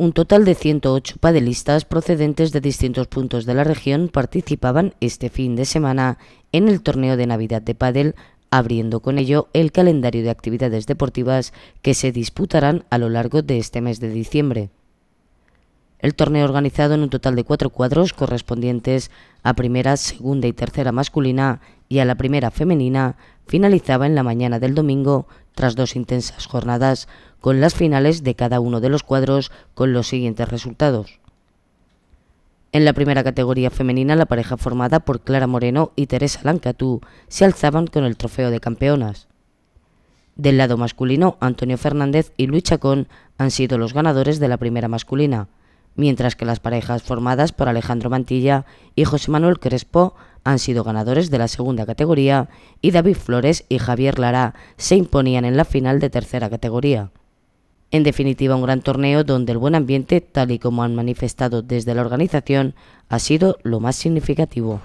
Un total de 108 padelistas procedentes de distintos puntos de la región participaban este fin de semana en el torneo de Navidad de Padel, abriendo con ello el calendario de actividades deportivas que se disputarán a lo largo de este mes de diciembre. El torneo organizado en un total de cuatro cuadros correspondientes a primera, segunda y tercera masculina y a la primera femenina finalizaba en la mañana del domingo tras dos intensas jornadas con las finales de cada uno de los cuadros con los siguientes resultados. En la primera categoría femenina, la pareja formada por Clara Moreno y Teresa Lancatú se alzaban con el trofeo de campeonas. Del lado masculino, Antonio Fernández y Luis Chacón han sido los ganadores de la primera masculina, mientras que las parejas formadas por Alejandro Mantilla y José Manuel Crespo han sido ganadores de la segunda categoría y David Flores y Javier Lara se imponían en la final de tercera categoría. En definitiva, un gran torneo donde el buen ambiente, tal y como han manifestado desde la organización, ha sido lo más significativo.